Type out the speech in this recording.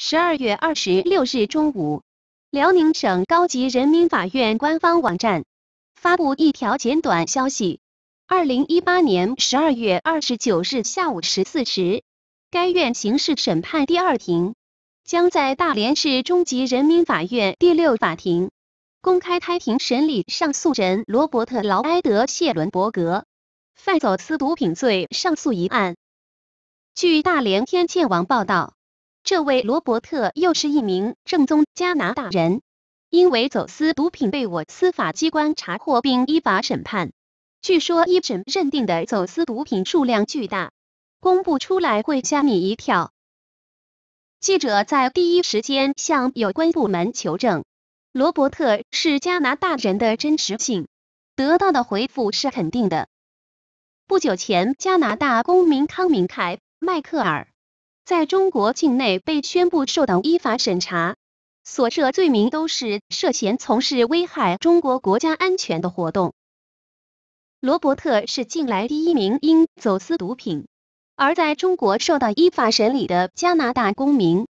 十二月二十六日中午，辽宁省高级人民法院官方网站发布一条简短消息：二零一八年十二月二十九日下午十四时，该院刑事审判第二庭将在大连市中级人民法院第六法庭公开开庭审理上诉人罗伯特·劳埃德·谢伦伯格犯走私毒品罪上诉一案。据大连天气网报道。这位罗伯特又是一名正宗加拿大人，因为走私毒品被我司法机关查获并依法审判。据说一审认定的走私毒品数量巨大，公布出来会吓你一跳。记者在第一时间向有关部门求证罗伯特是加拿大人的真实性，得到的回复是肯定的。不久前，加拿大公民康明凯·迈克尔。在中国境内被宣布受到依法审查，所涉罪名都是涉嫌从事危害中国国家安全的活动。罗伯特是近来第一名因走私毒品而在中国受到依法审理的加拿大公民。